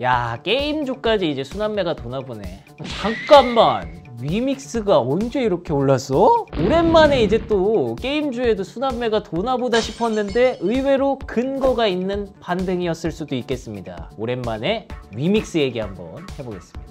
야게임주까지 이제 순환매가 도나보네 잠깐만 위믹스가 언제 이렇게 올랐어? 오랜만에 이제 또 게임주에도 순환매가 도나보다 싶었는데 의외로 근거가 있는 반등이었을 수도 있겠습니다. 오랜만에 위믹스 얘기 한번 해보겠습니다.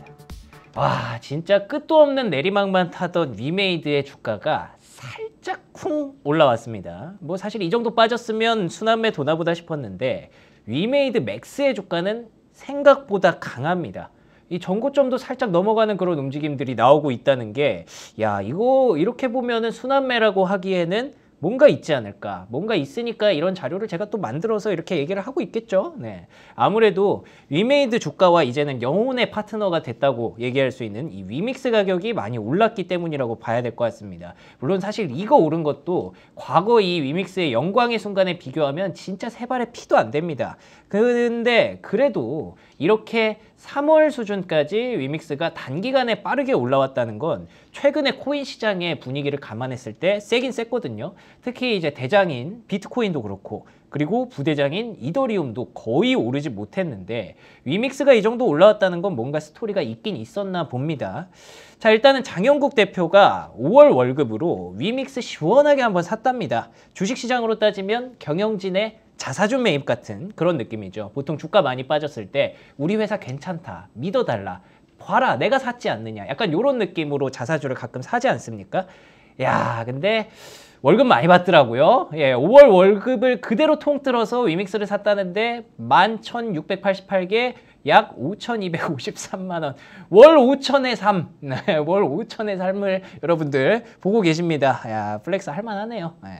와 진짜 끝도 없는 내리막만 타던 위메이드의 주가가 살짝 쿵 올라왔습니다. 뭐 사실 이 정도 빠졌으면 순환매 도나보다 싶었는데 위메이드 맥스의 주가는 생각보다 강합니다. 이 전고점도 살짝 넘어가는 그런 움직임들이 나오고 있다는 게야 이거 이렇게 보면은 순환매라고 하기에는 뭔가 있지 않을까 뭔가 있으니까 이런 자료를 제가 또 만들어서 이렇게 얘기를 하고 있겠죠 네. 아무래도 위메이드 주가와 이제는 영혼의 파트너가 됐다고 얘기할 수 있는 이 위믹스 가격이 많이 올랐기 때문이라고 봐야 될 것 같습니다 물론 사실 이거 오른 것도 과거 이 위믹스의 영광의 순간에 비교하면 진짜 세 발의 피도 안 됩니다 근데 그래도 이렇게 3월 수준까지 위믹스가 단기간에 빠르게 올라왔다는 건 최근에 코인 시장의 분위기를 감안했을 때 세긴 셌거든요. 특히 이제 대장인 비트코인도 그렇고 그리고 부대장인 이더리움도 거의 오르지 못했는데 위믹스가 이 정도 올라왔다는 건 뭔가 스토리가 있긴 있었나 봅니다. 자 일단은 장영국 대표가 5월 월급으로 위믹스 시원하게 한번 샀답니다. 주식시장으로 따지면 경영진의 자사주 매입 같은 그런 느낌이죠. 보통 주가 많이 빠졌을 때 우리 회사 괜찮다, 믿어달라, 봐라, 내가 샀지 않느냐. 약간 이런 느낌으로 자사주를 가끔 사지 않습니까? 야, 근데 월급 많이 받더라고요. 예, 5월 월급을 그대로 통틀어서 위믹스를 샀다는데 11,688개 약 5,253만 원. 월 5천의 삶. 네, 월 5천의 삶을 여러분들 보고 계십니다. 야, 플렉스 할 만하네요. 예. 네.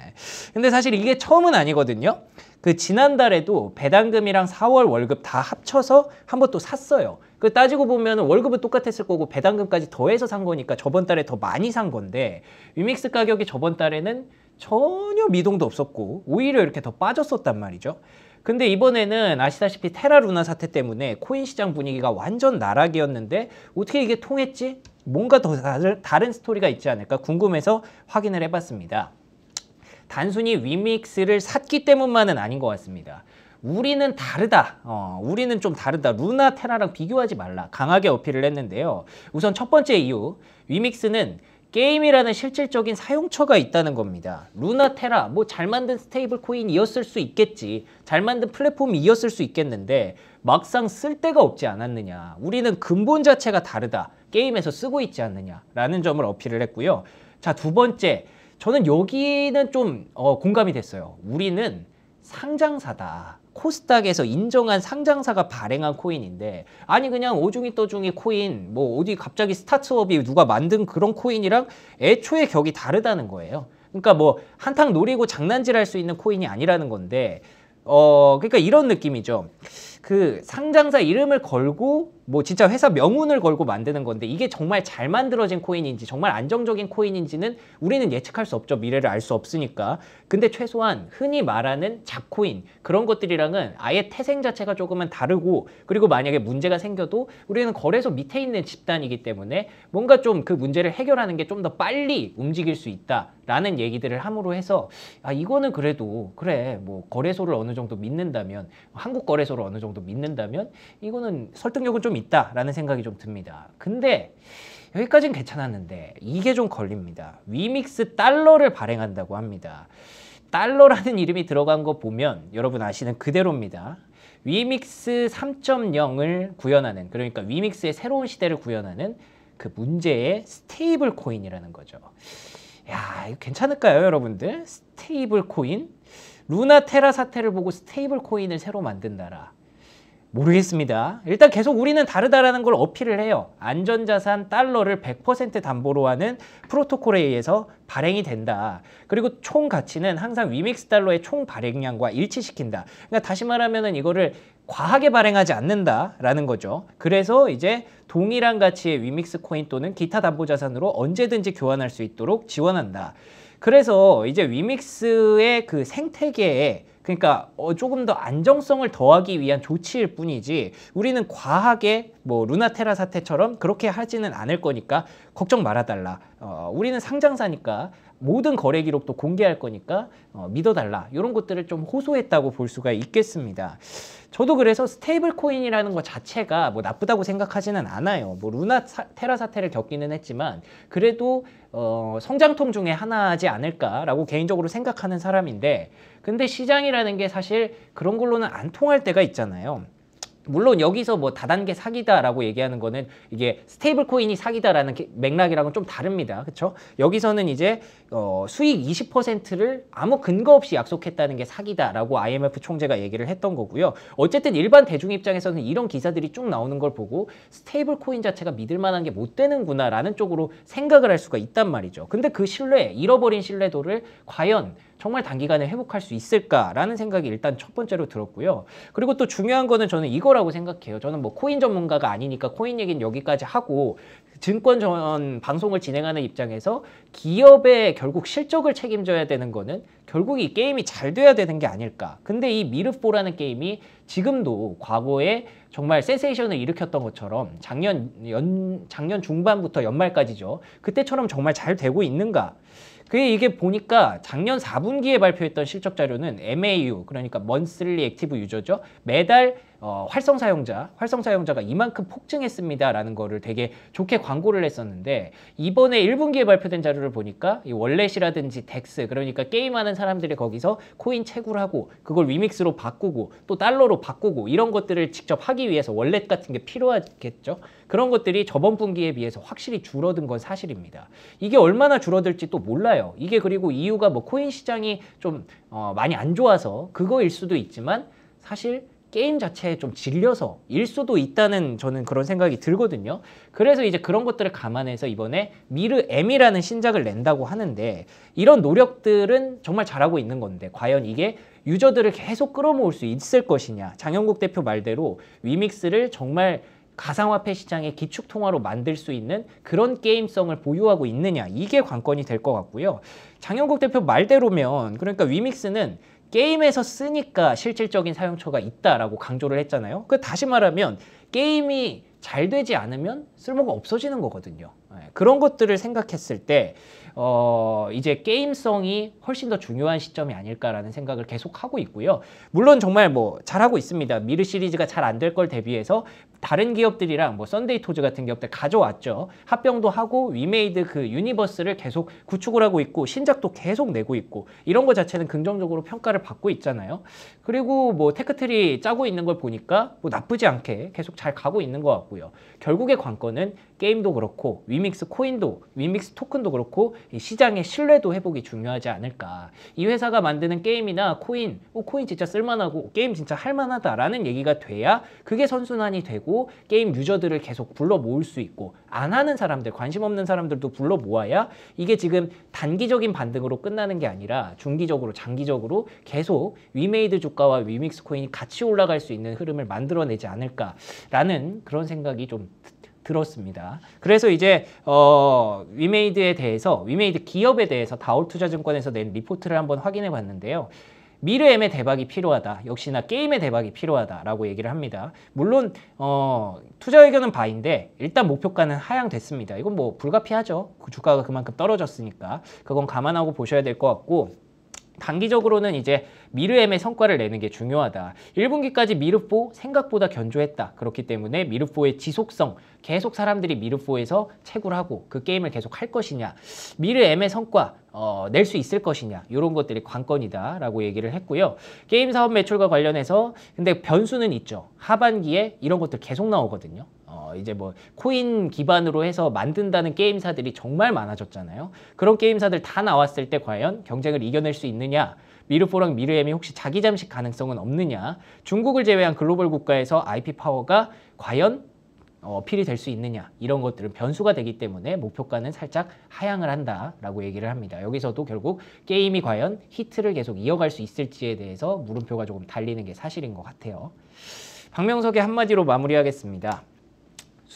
근데 사실 이게 처음은 아니거든요. 그 지난달에도 배당금이랑 4월 월급 다 합쳐서 한 번 또 샀어요. 그 따지고 보면 월급은 똑같았을 거고 배당금까지 더해서 산 거니까 저번 달에 더 많이 산 건데 위믹스 가격이 저번 달에는 전혀 미동도 없었고 오히려 이렇게 더 빠졌었단 말이죠. 근데 이번에는 아시다시피 테라루나 사태 때문에 코인 시장 분위기가 완전 나락이었는데 어떻게 이게 통했지? 뭔가 더 다른, 스토리가 있지 않을까 궁금해서 확인을 해봤습니다. 단순히 위믹스를 샀기 때문만은 아닌 것 같습니다. 우리는 다르다. 어, 우리는 좀 다르다. 루나 테라랑 비교하지 말라. 강하게 어필을 했는데요. 우선 첫 번째 이유, 위믹스는 게임이라는 실질적인 사용처가 있다는 겁니다. 루나테라, 뭐 잘 만든 스테이블 코인이었을 수 있겠지, 잘 만든 플랫폼이었을 수 있겠는데 막상 쓸 데가 없지 않았느냐. 우리는 근본 자체가 다르다. 게임에서 쓰고 있지 않느냐라는 점을 어필을 했고요. 자, 두 번째, 저는 여기는 좀 어, 공감이 됐어요. 우리는 상장사다. 코스닥에서 인정한 상장사가 발행한 코인인데 아니 그냥 오중이 떠중이 코인 뭐 어디 갑자기 스타트업이 누가 만든 그런 코인이랑 애초에 격이 다르다는 거예요. 그러니까 뭐 한탕 노리고 장난질할 수 있는 코인이 아니라는 건데 어 그러니까 이런 느낌이죠. 그 상장사 이름을 걸고 뭐 진짜 회사 명운을 걸고 만드는 건데 이게 정말 잘 만들어진 코인인지 정말 안정적인 코인인지는 우리는 예측할 수 없죠. 미래를 알 수 없으니까. 근데 최소한 흔히 말하는 잡코인 그런 것들이랑은 아예 태생 자체가 조금은 다르고 그리고 만약에 문제가 생겨도 우리는 거래소 밑에 있는 집단이기 때문에 뭔가 좀 그 문제를 해결하는 게 좀 더 빨리 움직일 수 있다라는 얘기들을 함으로 해서 아 이거는 그래도 그래 뭐 거래소를 어느 정도 믿는다면 한국 거래소를 어느 정도 정도 믿는다면 이거는 설득력은 좀 있다라는 생각이 좀 듭니다. 근데 여기까지는 괜찮았는데 이게 좀 걸립니다. 위믹스 달러를 발행한다고 합니다. 달러라는 이름이 들어간 거 보면 여러분 아시는 그대로입니다. 위믹스 3.0을 구현하는 그러니까 위믹스의 새로운 시대를 구현하는 그 문제의 스테이블 코인이라는 거죠. 야, 이거 괜찮을까요, 여러분들? 스테이블 코인? 루나 테라 사태를 보고 스테이블 코인을 새로 만든다라. 모르겠습니다. 일단 계속 우리는 다르다라는 걸 어필을 해요. 안전자산 달러를 100% 담보로 하는 프로토콜에 의해서 발행이 된다. 그리고 총 가치는 항상 위믹스 달러의 총 발행량과 일치시킨다. 그러니까 다시 말하면 이거를 과하게 발행하지 않는다라는 거죠. 그래서 이제 동일한 가치의 위믹스 코인 또는 기타 담보 자산으로 언제든지 교환할 수 있도록 지원한다. 그래서 이제 위믹스의 그 생태계에 그러니까 어, 조금 더 안정성을 더하기 위한 조치일 뿐이지 우리는 과하게 뭐 루나테라 사태처럼 그렇게 하지는 않을 거니까 걱정 말아달라. 어, 우리는 상장사니까 모든 거래 기록도 공개할 거니까 어, 믿어달라 이런 것들을 좀 호소했다고 볼 수가 있겠습니다. 저도 그래서 스테이블 코인이라는 것 자체가 뭐 나쁘다고 생각하지는 않아요. 뭐 루나 테라 사태를 겪기는 했지만 그래도 어, 성장통 중에 하나지 않을까라고 개인적으로 생각하는 사람인데 근데 시장이라는 게 사실 그런 걸로는 안 통할 때가 있잖아요. 물론 여기서 뭐 다단계 사기다라고 얘기하는 거는 이게 스테이블 코인이 사기다라는 맥락이랑은 좀 다릅니다. 그렇죠? 여기서는 이제 어, 수익 20%를 아무 근거 없이 약속했다는 게 사기다라고 IMF 총재가 얘기를 했던 거고요. 어쨌든 일반 대중 입장에서는 이런 기사들이 쭉 나오는 걸 보고 스테이블 코인 자체가 믿을 만한 게 못 되는구나라는 쪽으로 생각을 할 수가 있단 말이죠. 근데 그 신뢰, 잃어버린 신뢰도를 과연 정말 단기간에 회복할 수 있을까라는 생각이 일단 첫 번째로 들었고요. 그리고 또 중요한 거는 저는 이거라고 생각해요. 저는 뭐 코인 전문가가 아니니까 코인 얘기는 여기까지 하고 증권 전 방송을 진행하는 입장에서 기업의 결국 실적을 책임져야 되는 거는 결국 이 게임이 잘 돼야 되는 게 아닐까. 근데 이 미르포라는 게임이 지금도 과거에 정말 센세이션을 일으켰던 것처럼 작년 연 작년 중반부터 연말까지죠. 그때처럼 정말 잘 되고 있는가? 그게 이게 보니까 작년 4분기에 발표했던 실적 자료는 MAU 그러니까 먼슬리 액티브 유저죠. 매달 어, 활성 사용자, 활성 사용자가 이만큼 폭증했습니다라는 거를 되게 좋게 광고를 했었는데 이번에 1분기에 발표된 자료를 보니까 이 월렛이라든지 덱스 그러니까 게임하는 사람들이 거기서 코인 채굴 하고 그걸 위믹스로 바꾸고 또 달러로 바꾸고 이런 것들을 직접 하기 위해서 월렛 같은 게 필요하겠죠. 그런 것들이 저번 분기에 비해서 확실히 줄어든 건 사실입니다. 이게 얼마나 줄어들지 또 몰라요. 이게 그리고 이유가 뭐 코인 시장이 좀 어, 많이 안 좋아서 그거일 수도 있지만 사실 게임 자체에 좀 질려서 일 수도 있다는 저는 그런 생각이 들거든요. 그래서 이제 그런 것들을 감안해서 이번에 미르 M이라는 신작을 낸다고 하는데 이런 노력들은 정말 잘하고 있는 건데 과연 이게 유저들을 계속 끌어모을 수 있을 것이냐. 장영국 대표 말대로 위믹스를 정말 가상화폐 시장의 기축통화로 만들 수 있는 그런 게임성을 보유하고 있느냐 이게 관건이 될 것 같고요. 장영국 대표 말대로면 그러니까 위믹스는 게임에서 쓰니까 실질적인 사용처가 있다라고 강조를 했잖아요. 그 다시 말하면 게임이 잘 되지 않으면 쓸모가 없어지는 거거든요. 예, 그런 것들을 생각했을 때 어, 이제 게임성이 훨씬 더 중요한 시점이 아닐까라는 생각을 계속 하고 있고요. 물론 정말 뭐 잘하고 있습니다. 미르 시리즈가 잘 안 될 걸 대비해서 다른 기업들이랑 뭐 썬데이 토즈 같은 기업들 가져왔죠. 합병도 하고 위메이드 그 유니버스를 계속 구축을 하고 있고 신작도 계속 내고 있고 이런 것 자체는 긍정적으로 평가를 받고 있잖아요. 그리고 뭐 테크트리 짜고 있는 걸 보니까 뭐 나쁘지 않게 계속 잘 가고 있는 것 같고요. 결국의 관건은 게임도 그렇고 위믹스 코인도 위믹스 토큰도 그렇고 시장의 신뢰도 회복이 중요하지 않을까. 이 회사가 만드는 게임이나 코인, 어, 코인 진짜 쓸만하고 게임 진짜 할만하다라는 얘기가 돼야 그게 선순환이 되고 되고 게임 유저들을 계속 불러 모을 수 있고 안 하는 사람들, 관심 없는 사람들도 불러 모아야 이게 지금 단기적인 반등으로 끝나는 게 아니라 중기적으로 장기적으로 계속 위메이드 주가와 위믹스 코인이 같이 올라갈 수 있는 흐름을 만들어내지 않을까라는 그런 생각이 좀 들었습니다. 그래서 이제 어, 위메이드에 대해서 위메이드 기업에 대해서 다올 투자증권에서 낸 리포트를 한번 확인해 봤는데요. 미래엠의 대박이 필요하다. 역시나 게임의 대박이 필요하다라고 얘기를 합니다. 물론 어, 투자 의견은 바인데 일단 목표가는 하향됐습니다. 이건 뭐 불가피하죠. 그 주가가 그만큼 떨어졌으니까 그건 감안하고 보셔야 될 것 같고 단기적으로는 이제 미르엠의 성과를 내는 게 중요하다. 1분기까지 미르포 생각보다 견조했다. 그렇기 때문에 미르포의 지속성, 계속 사람들이 미르포에서 채굴 하고 그 게임을 계속 할 것이냐, 미르엠의 성과 어, 낼 수 있을 것이냐, 이런 것들이 관건이다. 라고 얘기를 했고요. 게임 사업 매출과 관련해서 근데 변수는 있죠. 하반기에 이런 것들 계속 나오거든요. 어, 이제 뭐 코인 기반으로 해서 만든다는 게임사들이 정말 많아졌잖아요. 그런 게임사들 다 나왔을 때 과연 경쟁을 이겨낼 수 있느냐? 미르포랑 미르엠이 혹시 자기 잠식 가능성은 없느냐? 중국을 제외한 글로벌 국가에서 IP 파워가 과연 어필이 될 수 있느냐 이런 것들은 변수가 되기 때문에 목표가는 살짝 하향을 한다라고 얘기를 합니다. 여기서도 결국 게임이 과연 히트를 계속 이어갈 수 있을지에 대해서 물음표가 조금 달리는 게 사실인 것 같아요. 박명석의 한마디로 마무리하겠습니다.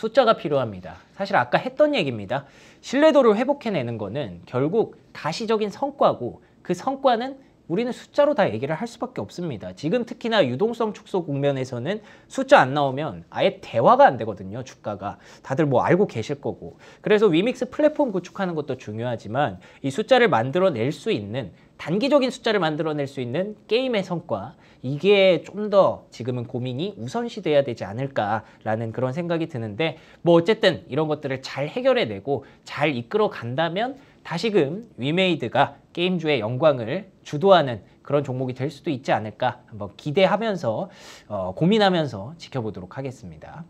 숫자가 필요합니다. 사실 아까 했던 얘기입니다. 신뢰도를 회복해내는 거는 결국 가시적인 성과고 그 성과는 우리는 숫자로 다 얘기를 할 수밖에 없습니다. 지금 특히나 유동성 축소 국면에서는 숫자 안 나오면 아예 대화가 안 되거든요. 주가가. 다들 뭐 알고 계실 거고. 그래서 위믹스 플랫폼 구축하는 것도 중요하지만 이 숫자를 만들어낼 수 있는 단기적인 숫자를 만들어낼 수 있는 게임의 성과 이게 좀 더 지금은 고민이 우선시 돼야 되지 않을까라는 그런 생각이 드는데 뭐 어쨌든 이런 것들을 잘 해결해내고 잘 이끌어 간다면 다시금 위메이드가 게임주의 영광을 주도하는 그런 종목이 될 수도 있지 않을까 한번 기대하면서 어, 고민하면서 지켜보도록 하겠습니다.